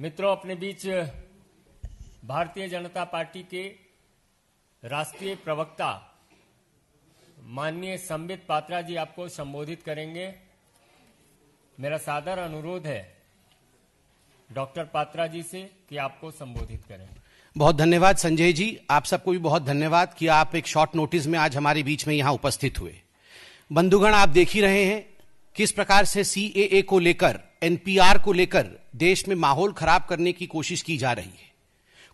मित्रों अपने बीच भारतीय जनता पार्टी के राष्ट्रीय प्रवक्ता माननीय संबित पात्रा जी आपको संबोधित करेंगे मेरा सादर अनुरोध है डॉक्टर पात्रा जी से कि आपको संबोधित करें बहुत धन्यवाद संजय जी आप सबको भी बहुत धन्यवाद कि आप एक शॉर्ट नोटिस में आज हमारे बीच में यहाँ उपस्थित हुए बंधुगण आप देख ही रहे हैं किस प्रकार से सीएए को लेकर एनपीआर को लेकर देश में माहौल खराब करने की कोशिश की जा रही है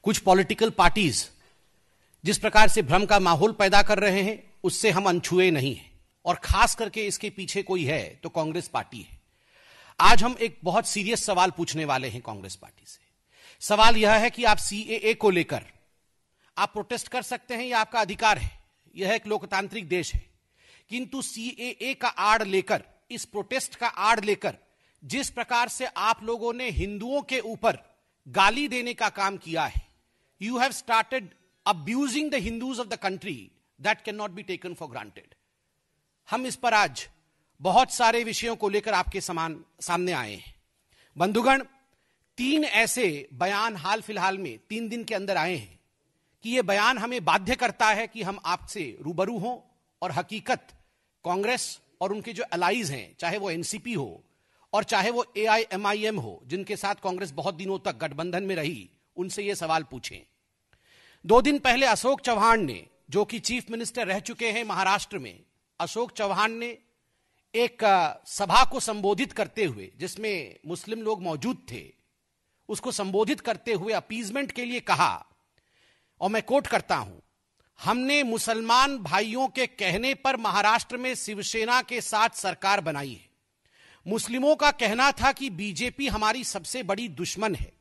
कुछ पॉलिटिकल पार्टीज जिस प्रकार से भ्रम का माहौल पैदा कर रहे हैं उससे हम अनछुए नहीं हैं और खास करके इसके पीछे कोई है तो कांग्रेस पार्टी है आज हम एक बहुत सीरियस सवाल पूछने वाले हैं कांग्रेस पार्टी से सवाल यह है कि आप सीएए को लेकर आप प्रोटेस्ट कर सकते हैं यह आपका अधिकार है यह एक लोकतांत्रिक देश है किंतु सीएए का आड़ लेकर इस प्रोटेस्ट का आड़ लेकर जिस प्रकार से आप लोगों ने हिंदुओं के ऊपर गाली देने का काम किया है you have started abusing the Hindus of the country that can not be taken for granted हम इस पर आज बहुत सारे विषयों को लेकर आपके समान सामने आए हैं बंधुगण तीन ऐसे बयान हाल फिलहाल में तीन दिन के अंदर आए हैं कि यह बयान हमें बाध्य करता है कि हम आपसे रूबरू हों और हकीकत कांग्रेस और उनके जो अलाइज हैं चाहे वो एनसीपी हो और चाहे वो एआईएमआईएम हो जिनके साथ कांग्रेस बहुत दिनों तक गठबंधन में रही उनसे ये सवाल पूछें दो दिन पहले अशोक चौहान ने जो कि चीफ मिनिस्टर रह चुके हैं महाराष्ट्र में अशोक चौहान ने एक सभा को संबोधित करते हुए जिसमें मुस्लिम लोग मौजूद थे उसको संबोधित करते हुए अपीजमेंट के लिए कहा और मैं कोट करता हूं हमने मुसलमान भाइयों के कहने पर महाराष्ट्र में शिवसेना के साथ सरकार बनाई है मुस्लिमों का कहना था कि बीजेपी हमारी सबसे बड़ी दुश्मन है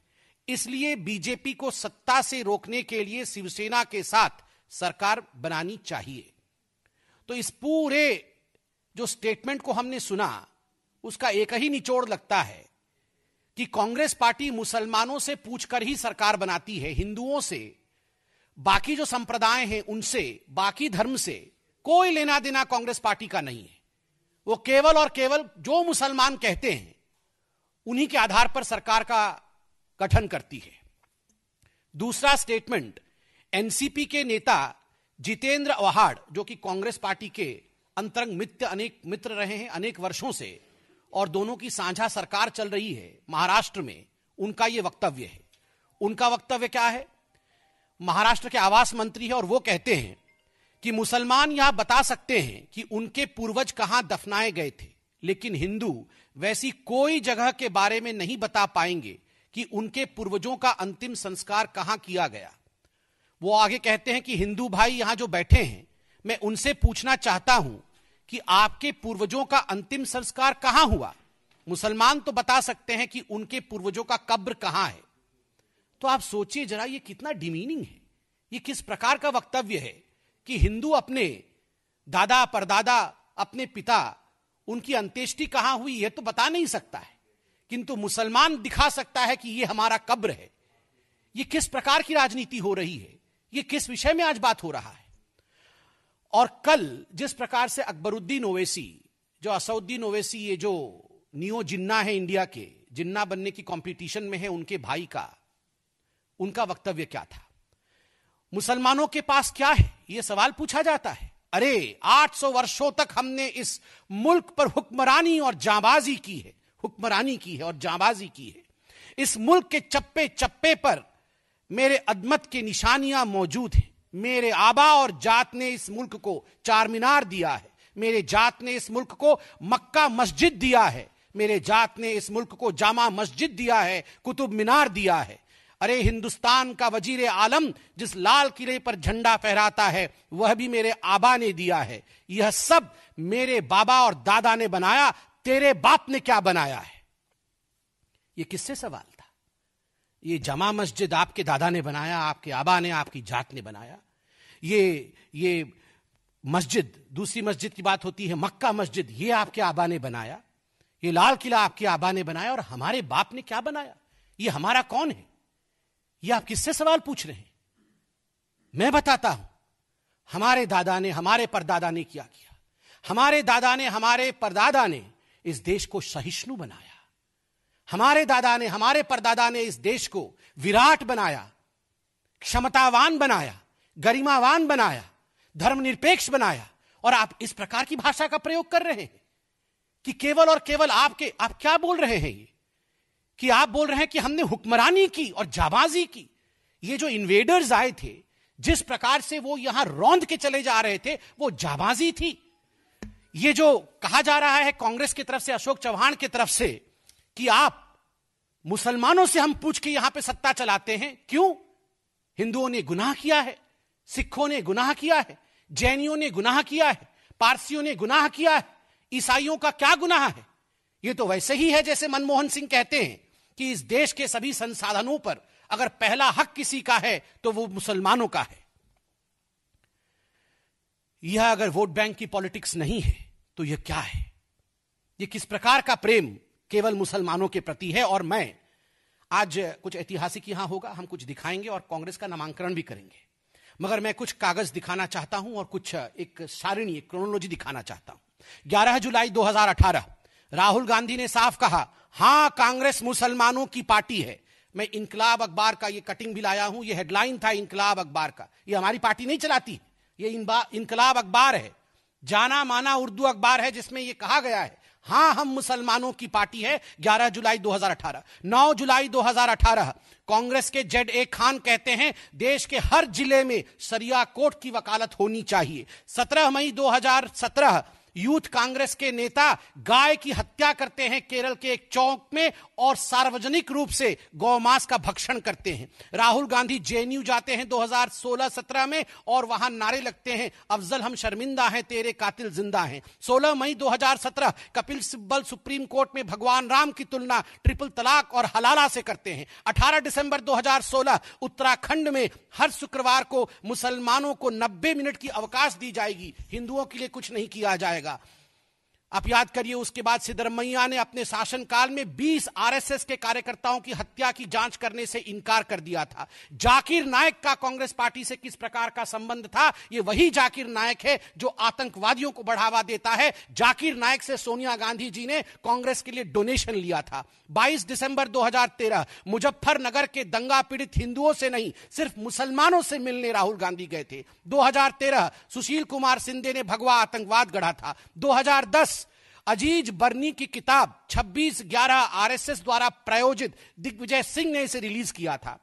इसलिए बीजेपी को सत्ता से रोकने के लिए शिवसेना के साथ सरकार बनानी चाहिए तो इस पूरे जो स्टेटमेंट को हमने सुना उसका एक ही निचोड़ लगता है कि कांग्रेस पार्टी मुसलमानों से पूछकर ही सरकार बनाती है हिंदुओं से बाकी जो संप्रदाय हैं उनसे बाकी धर्म से कोई लेना देना कांग्रेस पार्टी का नहीं है वो केवल और केवल जो मुसलमान कहते हैं उन्हीं के आधार पर सरकार का गठन करती है दूसरा स्टेटमेंट एनसीपी के नेता जितेंद्र अवहाड़ जो कि कांग्रेस पार्टी के अंतरंग मित्र अनेक मित्र रहे हैं अनेक वर्षों से और दोनों की साझा सरकार चल रही है महाराष्ट्र में उनका यह वक्तव्य है उनका वक्तव्य क्या है महाराष्ट्र के आवास मंत्री हैं और वो कहते हैं कि मुसलमान यह बता सकते हैं कि उनके पूर्वज कहां दफनाए गए थे लेकिन हिंदू वैसी कोई जगह के बारे में नहीं बता पाएंगे कि उनके पूर्वजों का अंतिम संस्कार कहां किया गया वो आगे कहते हैं कि हिंदू भाई यहां जो बैठे हैं मैं उनसे पूछना चाहता हूं कि आपके पूर्वजों का अंतिम संस्कार कहां हुआ मुसलमान तो बता सकते हैं कि उनके पूर्वजों का कब्र कहां है तो आप सोचिए जरा ये कितना डिमीनिंग है ये किस प्रकार का वक्तव्य है कि हिंदू अपने दादा परदादा अपने पिता उनकी अंत्येष्टि कहां हुई है तो बता नहीं सकता है किंतु मुसलमान दिखा सकता है कि ये हमारा कब्र है ये किस प्रकार की राजनीति हो रही है ये किस विषय में आज बात हो रहा है और कल जिस प्रकार से अकबरुद्दीन ओवैसी जो असउद्दीन ओवैसी ये जो नियो जिन्ना है इंडिया के जिन्ना बनने की कंपटीशन में है उनके भाई का उनका वक्तव्य क्या था मुसलमानों के पास क्या है यह सवाल पूछा जाता है अरे 800 वर्षों तक हमने इस मुल्क पर हुक्मरानी और जाबाजी की है हुक्मरानी की है और जाबाजी की है इस मुल्क के चप्पे चप्पे पर मेरे अदमत के निशानियां मौजूद हैं मेरे आबा और जात ने इस मुल्क को चार मीनार दिया है मेरे जात ने इस मुल्क को मक्का मस्जिद दिया है मेरे जात ने इस मुल्क को जामा मस्जिद दिया है कुतुब मीनार दिया है अरे हिंदुस्तान का वजीर आलम जिस लाल किले पर झंडा फहराता है वह भी मेरे आबा ने दिया है यह सब मेरे बाबा और दादा ने बनाया तेरे बाप ने क्या बनाया है यह किससे सवाल था यह जमा मस्जिद आपके दादा ने बनाया आपके आबा ने आपकी जात ने बनाया ये ये मस्जिद दूसरी मस्जिद की बात होती है मक्का मस्जिद ये आपके आबा ने बनाया ये लाल किला आपके आबा ने बनाया और हमारे बाप ने क्या बनाया ये हमारा कौन है ये आप किससे सवाल पूछ रहे हैं मैं बताता हूं हमारे दादा ने हमारे परदादा ने क्या किया हमारे दादा ने हमारे परदादा ने इस देश को सहिष्णु बनाया हमारे दादा ने हमारे परदादा ने इस देश को विराट बनाया क्षमतावान बनाया गरिमावान बनाया धर्मनिरपेक्ष बनाया और आप इस प्रकार की भाषा का प्रयोग कर रहे हैं कि केवल और केवल आपके आप क्या बोल रहे हैं ये कि आप बोल रहे हैं कि हमने हुक्मरानी की और जाबाजी की ये जो इन्वेडर्स आए थे जिस प्रकार से वो यहां रौंद के चले जा रहे थे वो जाबाजी थी ये जो कहा जा रहा है कांग्रेस की तरफ से अशोक चौहान की तरफ से कि आप मुसलमानों से हम पूछ के यहां पे सत्ता चलाते हैं क्यों हिंदुओं ने गुनाह किया है सिखों ने गुनाह किया है जैनियों ने गुनाह किया है पारसियों ने गुनाह किया है ईसाइयों का क्या गुनाह है ये तो वैसे ही है जैसे मनमोहन सिंह कहते हैं कि इस देश के सभी संसाधनों पर अगर पहला हक किसी का है तो वो मुसलमानों का है यह अगर वोट बैंक की पॉलिटिक्स नहीं है तो यह क्या है यह किस प्रकार का प्रेम केवल मुसलमानों के प्रति है और मैं आज कुछ ऐतिहासिक यहां होगा हम कुछ दिखाएंगे और कांग्रेस का नामांकन भी करेंगे मगर मैं कुछ कागज दिखाना चाहता हूं और कुछ एक सारिणी क्रोनोलॉजी दिखाना चाहता हूं 11 जुलाई 2018 राहुल गांधी ने साफ कहा हां कांग्रेस मुसलमानों की पार्टी है मैं इनकलाब अखबार का ये कटिंग भी लाया हूं ये हेडलाइन था इनकलाब अखबार का ये हमारी पार्टी नहीं चलाती ये इनकलाब अखबार है जाना माना उर्दू अखबार है जिसमें यह कहा गया है हां हम मुसलमानों की पार्टी है 11 जुलाई 2018 9 जुलाई 2018 कांग्रेस के जेड ए खान कहते हैं देश के हर जिले में सरिया कोर्ट की वकालत होनी चाहिए 17 मई 2017 यूथ कांग्रेस के नेता गाय की हत्या करते हैं केरल के एक चौक में और सार्वजनिक रूप से गौमांस का भक्षण करते हैं राहुल गांधी जेएनयू जाते हैं 2016-17 में और वहां नारे लगते हैं अफजल हम शर्मिंदा हैं तेरे कातिल जिंदा हैं 16 मई 2017 कपिल सिब्बल सुप्रीम कोर्ट में भगवान राम की तुलना ट्रिपल तलाक और हलाला से करते हैं 18 दिसंबर 2016 उत्तराखंड में हर शुक्रवार को मुसलमानों को 90 मिनट की अवकाश दी जाएगी हिंदुओं के लिए कुछ नहीं किया जाएगा entrega आप याद करिए उसके बाद सिद्धरमैया ने अपने शासनकाल में 20 आरएसएस के कार्यकर्ताओं की हत्या की जांच करने से इनकार कर दिया था जाकिर नायक का कांग्रेस पार्टी से किस प्रकार का संबंध था ये वही जाकिर नायक है जो आतंकवादियों को बढ़ावा देता है जाकिर नायक से सोनिया गांधी जी ने कांग्रेस के लिए डोनेशन लिया था बाईस दिसंबर दो मुजफ्फरनगर के दंगा पीड़ित हिंदुओं से नहीं सिर्फ मुसलमानों से मिलने राहुल गांधी गए थे दो सुशील कुमार सिंधे ने भगवा आतंकवाद गढ़ा था दो अजीज बर्नी की किताब 26 ग्यारह आरएसएस द्वारा प्रायोजित दिग्विजय सिंह ने इसे रिलीज किया था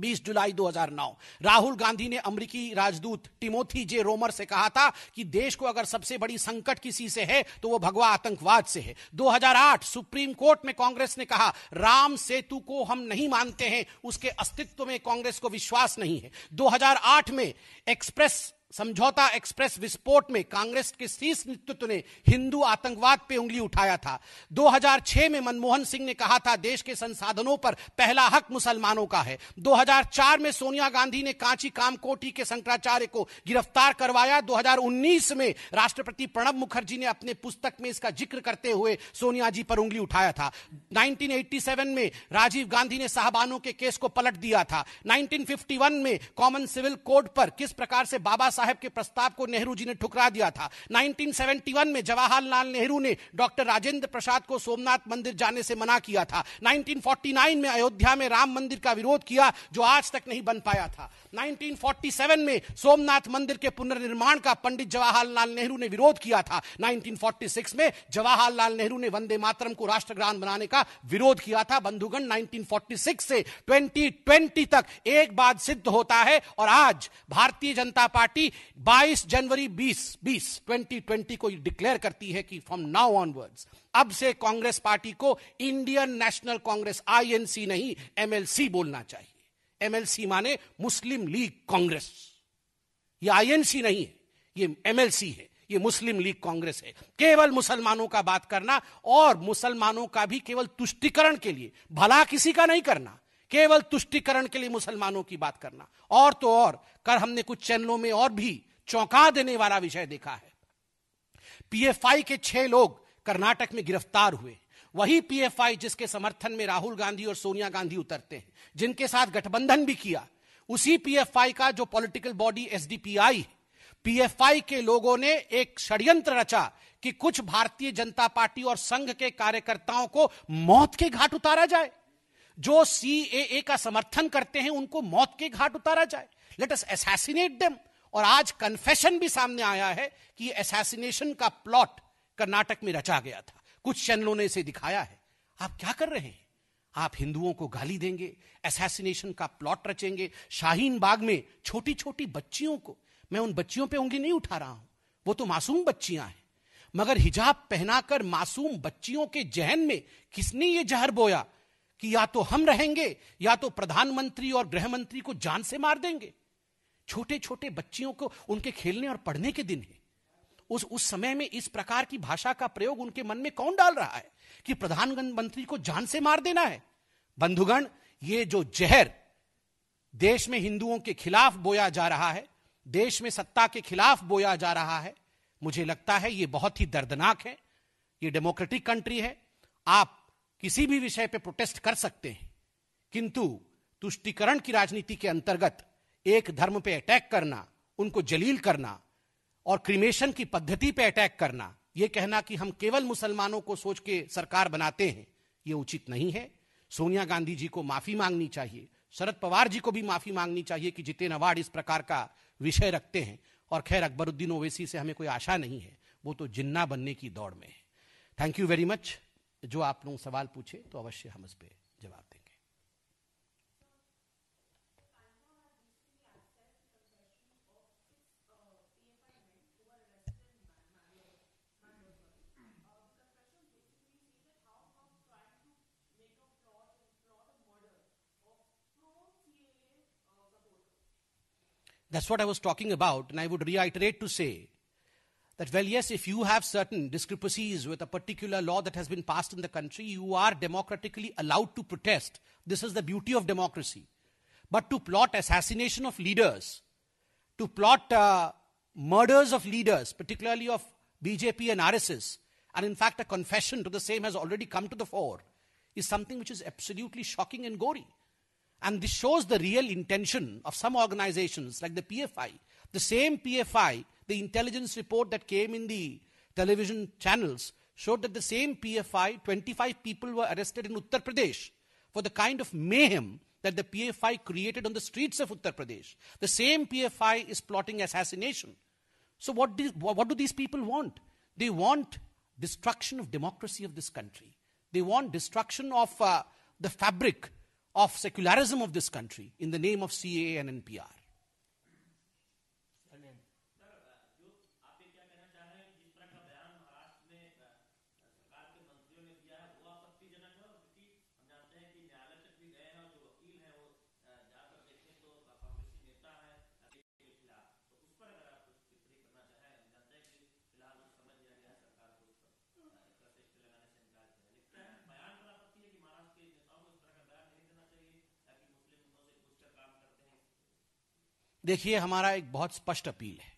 20 जुलाई 2009 राहुल गांधी ने अमेरिकी राजदूत टिमोथी जे रोमर से कहा था कि देश को अगर सबसे बड़ी संकट किसी से है तो वो भगवा आतंकवाद से है 2008 सुप्रीम कोर्ट में कांग्रेस ने कहा राम सेतु को हम नहीं मानते हैं उसके अस्तित्व में कांग्रेस को विश्वास नहीं है 2008 में एक्सप्रेस समझौता एक्सप्रेस विस्फोट में कांग्रेस के शीर्ष नेतृत्व ने हिंदू आतंकवाद पे उंगली उठाया था 2006 में मनमोहन सिंह ने कहा था देश के संसाधनों पर पहला हक मुसलमानों का है 2004 में सोनिया गांधी ने कांची कामकोटी के शंकराचार्य को गिरफ्तार करवाया 2019 में राष्ट्रपति प्रणब मुखर्जी ने अपने पुस्तक में इसका जिक्र करते हुए सोनिया जी पर उंगली उठाया था नाइनटीन में राजीव गांधी ने साहबानों के केस को पलट दिया था नाइनटीन में कॉमन सिविल कोड पर किस प्रकार से बाबा साहब के प्रस्ताव को नेहरू जी ने ठुकरा दिया था 1971 में जवाहरलाल नेहरू ने डॉक्टर राजेंद्र प्रसाद को सोमनाथ मंदिर जाने से मना किया था 1949 में अयोध्या में राम मंदिर का विरोध किया जो आज तक नहीं बन पाया था 1947 में सोमनाथ मंदिर के पुनर्निर्माण का पंडित जवाहरलाल नेहरू ने विरोध किया था 1946 में जवाहरलाल नेहरू ने वंदे मातरम को राष्ट्रगान बनाने का विरोध किया था बंधुगण 1946 से 2020 तक एक बात सिद्ध होता है और आज भारतीय जनता पार्टी जनवरी 22 जनवरी 20 20 2020 को डिक्लेयर करती है कि फ्रॉम नाउ ऑनवर्ड्स अब से कांग्रेस पार्टी को इंडियन नेशनल कांग्रेस आईएनसी नहीं एमएलसी बोलना चाहिए एमएलसी माने मुस्लिम लीग कांग्रेस ये आईएनसी नहीं है ये एमएलसी है ये मुस्लिम लीग कांग्रेस है केवल मुसलमानों का बात करना और मुसलमानों का भी केवल तुष्टिकरण के लिए भला किसी का नहीं करना केवल तुष्टिकरण के लिए मुसलमानों की बात करना और तो और कर हमने कुछ चैनलों में और भी चौंका देने वाला विषय देखा है पीएफआई के छह लोग कर्नाटक में गिरफ्तार हुए वही पीएफआई जिसके समर्थन में राहुल गांधी और सोनिया गांधी उतरते हैं जिनके साथ गठबंधन भी किया उसी पीएफआई का जो पॉलिटिकल बॉडी एसडीपीआई पीएफआई के लोगों ने एक षड्यंत्र रचा कि कुछ भारतीय जनता पार्टी और संघ के कार्यकर्ताओं को मौत के घाट उतारा जाए जो सी का समर्थन करते हैं उनको मौत के घाट उतारा जाए लेट अस एसैसिनेट देम और आज कन्फेशन भी सामने आया है कि एसैसिनेशन का प्लॉट कर्नाटक में रचा गया था कुछ चैनलों ने इसे दिखाया है आप क्या कर रहे हैं आप हिंदुओं को गाली देंगे एसैसिनेशन का प्लॉट रचेंगे शाहीन बाग में छोटी छोटी बच्चियों को मैं उन बच्चियों पे उंगली नहीं उठा रहा हूं वो तो मासूम बच्चियां हैं मगर हिजाब पहनाकर मासूम बच्चियों के जहन में किसने ये जहर बोया कि या तो हम रहेंगे या तो प्रधानमंत्री और गृहमंत्री को जान से मार देंगे छोटे छोटे बच्चियों को उनके खेलने और पढ़ने के दिन है उस उस समय में इस प्रकार की भाषा का प्रयोग उनके मन में कौन डाल रहा है कि प्रधानमंत्री को जान से मार देना है बंधुगण ये जो जहर देश में हिंदुओं के खिलाफ बोया जा रहा है देश में सत्ता के खिलाफ बोया जा रहा है मुझे लगता है ये बहुत ही दर्दनाक है ये डेमोक्रेटिक कंट्री है आप किसी भी विषय पर प्रोटेस्ट कर सकते हैं किंतु तुष्टिकरण की राजनीति के अंतर्गत एक धर्म पे अटैक करना उनको जलील करना और क्रिमेशन की पद्धति पे अटैक करना यह कहना कि हम केवल मुसलमानों को सोच के सरकार बनाते हैं ये उचित नहीं है सोनिया गांधी जी को माफी मांगनी चाहिए शरद पवार जी को भी माफी मांगनी चाहिए कि जितेन अवार्ड इस प्रकार का विषय रखते हैं और खैर अकबरुद्दीन ओवैसी से हमें कोई आशा नहीं है वो तो जिन्ना बनने की दौड़ में है थैंक यू वेरी मच जो आप लोग सवाल पूछे तो अवश्य हम इस पर जवाब देंगे That's what I was talking about, and I would reiterate to say that, well, yes, if you have certain discrepancies with a particular law that has been passed in the country, you are democratically allowed to protest. This is the beauty of democracy. But to plot assassination of leaders, to plot uh, murders of leaders, particularly of BJP and RSS, and in fact, a confession to the same has already come to the fore, is something which is absolutely shocking and gory. And this shows the real intention of some organizations like the PFI the same PFI, the intelligence report that came in the television channels, showed that the same PFI, 25 people were arrested in Uttar Pradesh for the kind of mayhem that the PFI created on the streets of Uttar Pradesh. The same PFI is plotting assassination. So, what do, what do these people want? They want destruction of democracy of this country. They want destruction of uh, the fabric of secularism of this country in the name of CAA and NPR. देखिए हमारा एक बहुत स्पष्ट appeal है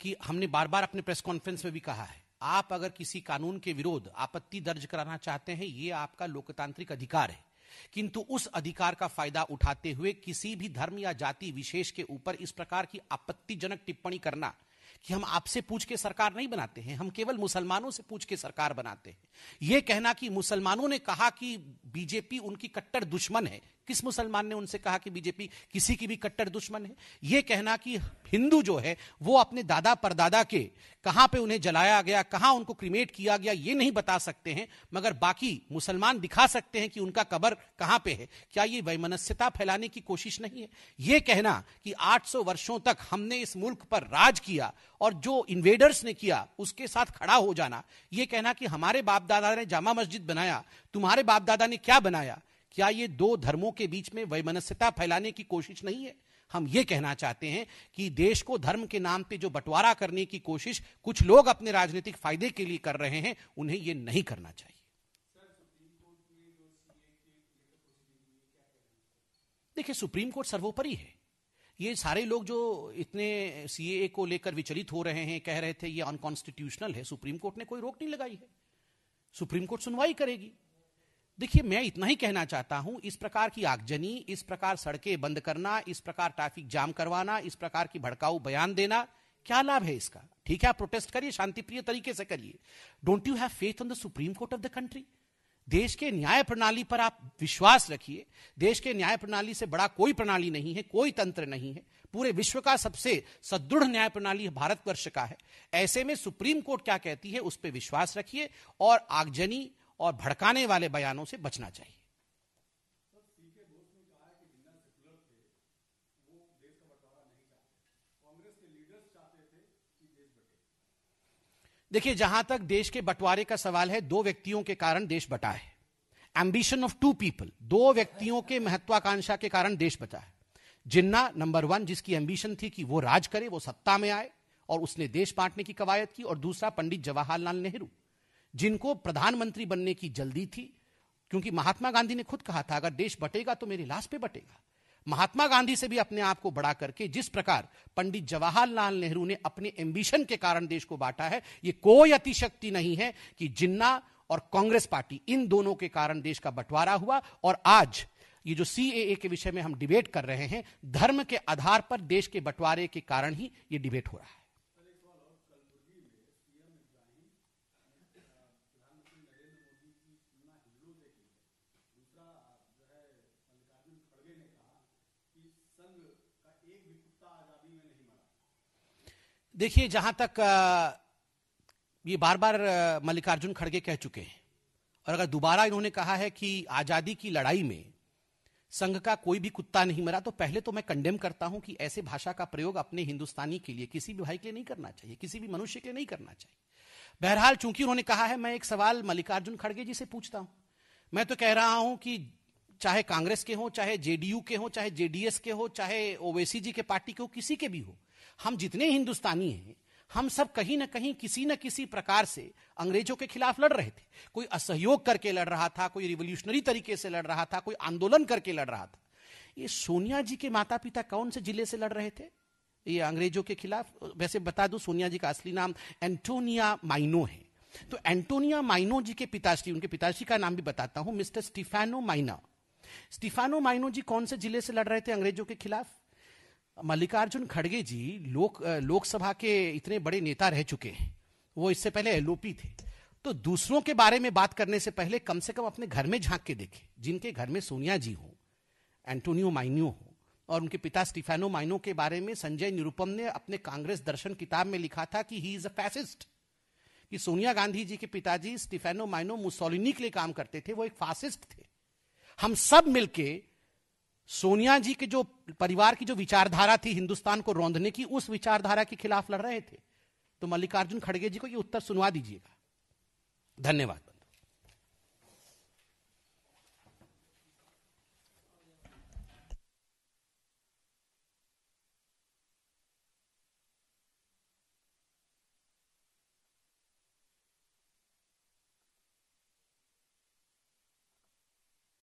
कि हमने बार बार अपने press conference में भी कहा है आप अगर किसी कानून के विरोध आपत्ति दर्ज कराना चाहते हैं ये आपका लोकतांत्रिक अधिकार है किंतु उस अधिकार का फायदा उठाते हुए किसी भी धर्म या जाति विशेष के ऊपर इस प्रकार की आपत्तिजनक टिप्पणी करना कि हम आपसे पूछ के सरकार नहीं बनाते हैं हम केवल मुसलमानों से पूछ के सरकार बनाते हैं यह कहना कि मुसलमानों ने कहा कि बीजेपी उनकी कट्टर दुश्मन है किस मुसलमान ने उनसे कहा कि बीजेपी किसी की भी कट्टर दुश्मन है यह कहना कि हिंदू जो है वो अपने दादा परदादा के कहां पे उन्हें जलाया गया कहां उनको क्रिमेट किया गया ये नहीं बता सकते हैं मगर बाकी मुसलमान दिखा सकते हैं कि उनका कबर कहां पे है क्या ये वैमनस्यता फैलाने की कोशिश नहीं है ये कहना कि 800 वर्षों तक हमने इस मुल्क पर राज किया और जो इन्वेडर्स ने किया उसके साथ खड़ा हो जाना ये कहना कि हमारे बाप दादा ने जामा मस्जिद बनाया तुम्हारे बाप दादा ने क्या बनाया क्या ये दो धर्मों के बीच में वैमनस्यता फैलाने की कोशिश नहीं है हम ये कहना चाहते हैं कि देश को धर्म के नाम पे जो बंटवारा करने की कोशिश कुछ लोग अपने राजनीतिक फायदे के लिए कर रहे हैं उन्हें ये नहीं करना चाहिए देखिए सुप्रीम कोर्ट सर्वोपरि है ये सारे लोग जो इतने सीएए को लेकर विचलित हो रहे हैं कह रहे थे ये अनकॉन्स्टिट्यूशनल है सुप्रीम कोर्ट ने कोई रोक नहीं लगाई है सुप्रीम कोर्ट सुनवाई करेगी देखिए मैं इतना ही कहना चाहता हूं इस प्रकार की आगजनी इस प्रकार सड़कें बंद करना इस प्रकार ट्रैफिक जाम करवाना इस प्रकार की भड़काऊ बयान देना क्या लाभ है इसका ठीक है आप प्रोटेस्ट करिए शांतिप्रिय तरीके से करिए don't you have faith on the supreme court of the country देश के न्याय प्रणाली पर आप विश्वास रखिए देश के न्याय प्रणाली से बड़ा कोई प्रणाली नहीं है कोई तंत्र नहीं है पूरे विश्व का सबसे सदृढ़ न्याय प्रणाली भारतवर्ष का है ऐसे में सुप्रीम कोर्ट क्या कहती है उस पर विश्वास रखिए और आगजनी और भड़काने वाले बयानों से बचना चाहिए देखिए जहां तक देश के बंटवारे का सवाल है दो व्यक्तियों के कारण देश बटा है एम्बिशन ऑफ टू पीपल दो व्यक्तियों के महत्वाकांक्षा के कारण देश बटा है जिन्ना नंबर वन जिसकी एम्बिशन थी कि वो राज करे वो सत्ता में आए और उसने देश बांटने की कवायद की और दूसरा पंडित जवाहरलाल नेहरू जिनको प्रधानमंत्री बनने की जल्दी थी क्योंकि महात्मा गांधी ने खुद कहा था अगर देश बटेगा तो मेरी लाश पे बटेगा महात्मा गांधी से भी अपने आप को बड़ा करके जिस प्रकार पंडित जवाहरलाल नेहरू ने अपने एम्बिशन के कारण देश को बांटा है ये कोई अतिशक्ति नहीं है कि जिन्ना और कांग्रेस पार्टी इन दोनों के कारण देश का बंटवारा हुआ और आज ये जो सी के विषय में हम डिबेट कर रहे हैं धर्म के आधार पर देश के बंटवारे के कारण ही ये डिबेट हो रहा है देखिए जहां तक ये बार बार मल्लिकार्जुन खड़गे कह चुके हैं और अगर दोबारा इन्होंने कहा है कि आजादी की लड़ाई में संघ का कोई भी कुत्ता नहीं मरा तो पहले तो मैं कंडेम करता हूं कि ऐसे भाषा का प्रयोग अपने हिंदुस्तानी के लिए किसी भी भाई के लिए नहीं करना चाहिए किसी भी मनुष्य के लिए नहीं करना चाहिए बहरहाल चूंकि उन्होंने कहा है मैं एक सवाल मल्लिकार्जुन खड़गे जी से पूछता हूं मैं तो कह रहा हूं कि चाहे कांग्रेस के हो चाहे जेडीयू के हो चाहे जेडीएस के हो चाहे ओवेसी जी के पार्टी के हो किसी के भी हो हम जितने हिंदुस्तानी हैं हम सब कहीं ना कहीं किसी न किसी प्रकार से अंग्रेजों के खिलाफ लड़ रहे थे कोई असहयोग करके लड़ रहा था कोई रिवोल्यूशनरी तरीके से लड़ रहा था कोई आंदोलन करके लड़ रहा था ये सोनिया जी के माता पिता कौन से जिले से लड़ रहे थे ये अंग्रेजों के खिलाफ वैसे बता दूं सोनिया जी का असली नाम एंटोनिया माइनो है तो एंटोनिया माइनो जी के पिताश्री उनके पिताश्री का नाम भी बताता हूं mister Stefano Maina Stefano Maino ji कौन से जिले से लड़ रहे थे अंग्रेजों के खिलाफ मल्लिकार्जुन खड़गे जी लोक लोकसभा के इतने बड़े नेता रह चुके हैं वो इससे पहले एलओपी थे तो दूसरों के बारे में बात करने से पहले कम से कम अपने घर में झांक के देखे जिनके घर में सोनिया जी हो एंटोनियो माइनियो हो और उनके पिता स्टीफेनो माइनो के बारे में संजय निरुपम ने अपने कांग्रेस दर्शन किताब में लिखा था कि ही इज अ फैसिस्ट कि सोनिया गांधी जी के पिताजी स्टीफेनो माइनो मुसोलिनी के लिए काम करते थे वो एक फासिस्ट थे हम सब मिलके सोनिया जी के जो परिवार की जो विचारधारा थी हिंदुस्तान को रौंदने की उस विचारधारा के खिलाफ लड़ रहे थे तो मल्लिकार्जुन खड़गे जी को यह उत्तर सुनवा दीजिएगा धन्यवाद